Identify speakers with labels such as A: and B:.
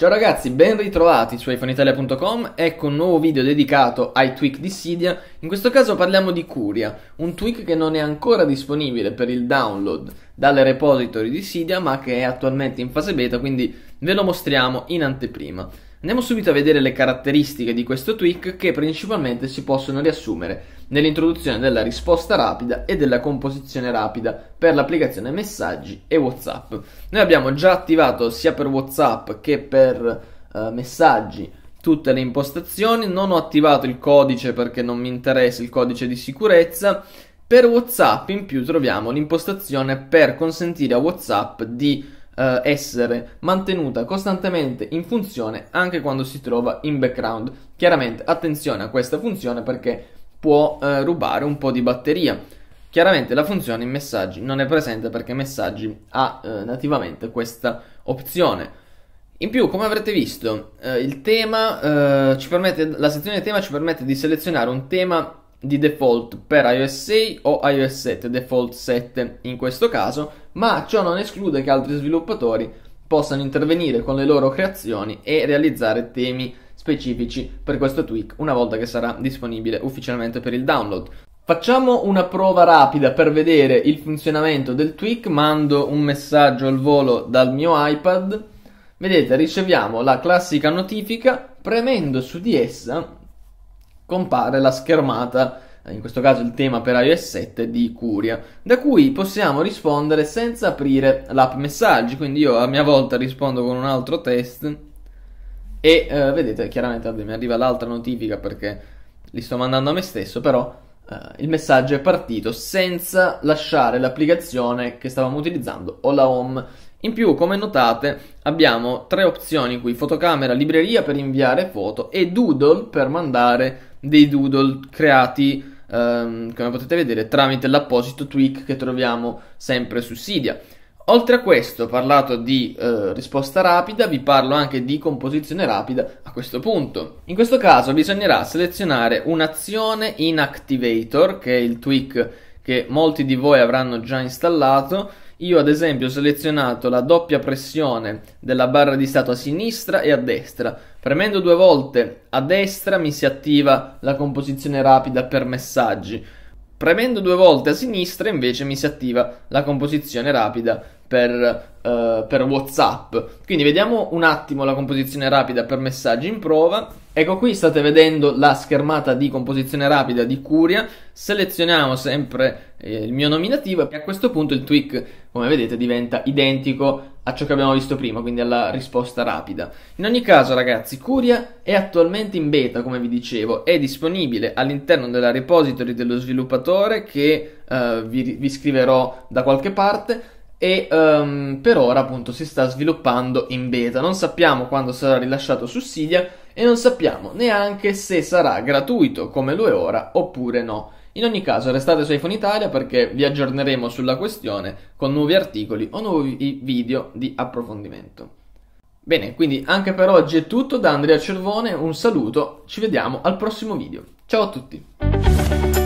A: Ciao ragazzi, ben ritrovati su iPhoneItalia.com, ecco un nuovo video dedicato ai tweak di Cydia, in questo caso parliamo di Curia, un tweak che non è ancora disponibile per il download dalle repository di Cydia ma che è attualmente in fase beta, quindi ve lo mostriamo in anteprima. Andiamo subito a vedere le caratteristiche di questo tweak che principalmente si possono riassumere nell'introduzione della risposta rapida e della composizione rapida per l'applicazione messaggi e WhatsApp. Noi abbiamo già attivato sia per WhatsApp che per eh, messaggi tutte le impostazioni, non ho attivato il codice perché non mi interessa il codice di sicurezza. Per WhatsApp in più troviamo l'impostazione per consentire a WhatsApp di eh, essere mantenuta costantemente in funzione anche quando si trova in background. Chiaramente attenzione a questa funzione perché può eh, rubare un po' di batteria. Chiaramente la funzione in messaggi non è presente perché messaggi ha eh, nativamente questa opzione. In più, come avrete visto, eh, tema, eh, permette, la sezione tema ci permette di selezionare un tema di default per iOS 6 o iOS 7, default 7 in questo caso, ma ciò non esclude che altri sviluppatori possano intervenire con le loro creazioni e realizzare temi specifici per questo tweak una volta che sarà disponibile ufficialmente per il download. Facciamo una prova rapida per vedere il funzionamento del tweak, mando un messaggio al volo dal mio iPad, vedete riceviamo la classica notifica, premendo su di essa compare la schermata eh, in questo caso il tema per iOS 7 di Curia, da cui possiamo rispondere senza aprire l'app messaggi, quindi io a mia volta rispondo con un altro test e eh, vedete chiaramente mi arriva l'altra notifica perché li sto mandando a me stesso, però Uh, il messaggio è partito senza lasciare l'applicazione che stavamo utilizzando o la home. In più, come notate, abbiamo tre opzioni qui: fotocamera, libreria per inviare foto e doodle per mandare dei doodle creati, um, come potete vedere, tramite l'apposito tweak che troviamo sempre su Sidia. Oltre a questo, parlato di eh, risposta rapida, vi parlo anche di composizione rapida a questo punto. In questo caso bisognerà selezionare un'azione in Activator, che è il tweak che molti di voi avranno già installato. Io ad esempio ho selezionato la doppia pressione della barra di stato a sinistra e a destra. Premendo due volte a destra mi si attiva la composizione rapida per messaggi. Premendo due volte a sinistra invece mi si attiva la composizione rapida per, uh, per WhatsApp. Quindi vediamo un attimo la composizione rapida per messaggi in prova. Ecco qui state vedendo la schermata di composizione rapida di Curia, selezioniamo sempre eh, il mio nominativo e a questo punto il tweak, come vedete, diventa identico a ciò che abbiamo visto prima, quindi alla risposta rapida. In ogni caso, ragazzi, Curia è attualmente in beta, come vi dicevo, è disponibile all'interno della repository dello sviluppatore che eh, vi, vi scriverò da qualche parte e um, per ora appunto si sta sviluppando in beta. Non sappiamo quando sarà rilasciato su Cydia e non sappiamo neanche se sarà gratuito come lo è ora oppure no. In ogni caso restate su iPhone Italia perché vi aggiorneremo sulla questione con nuovi articoli o nuovi video di approfondimento. Bene, quindi anche per oggi è tutto da Andrea Cervone, un saluto, ci vediamo al prossimo video. Ciao a tutti!